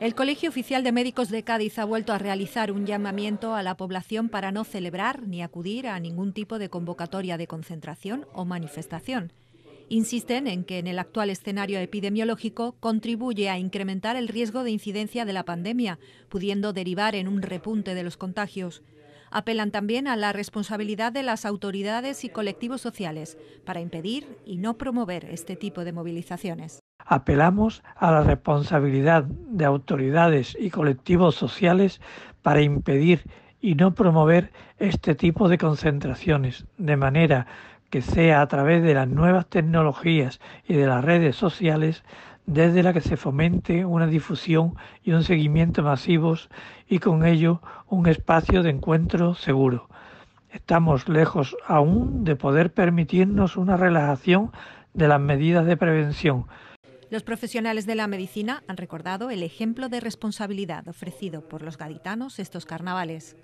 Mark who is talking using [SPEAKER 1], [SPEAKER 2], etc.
[SPEAKER 1] El Colegio Oficial de Médicos de Cádiz ha vuelto a realizar un llamamiento a la población para no celebrar ni acudir a ningún tipo de convocatoria de concentración o manifestación. Insisten en que en el actual escenario epidemiológico contribuye a incrementar el riesgo de incidencia de la pandemia, pudiendo derivar en un repunte de los contagios. Apelan también a la responsabilidad de las autoridades y colectivos sociales para impedir y no promover este tipo de movilizaciones
[SPEAKER 2] apelamos a la responsabilidad de autoridades y colectivos sociales para impedir y no promover este tipo de concentraciones, de manera que sea a través de las nuevas tecnologías y de las redes sociales desde la que se fomente una difusión y un seguimiento masivos y con ello un espacio de encuentro seguro. Estamos lejos aún de poder permitirnos una relajación de las medidas de prevención
[SPEAKER 1] los profesionales de la medicina han recordado el ejemplo de responsabilidad ofrecido por los gaditanos estos carnavales.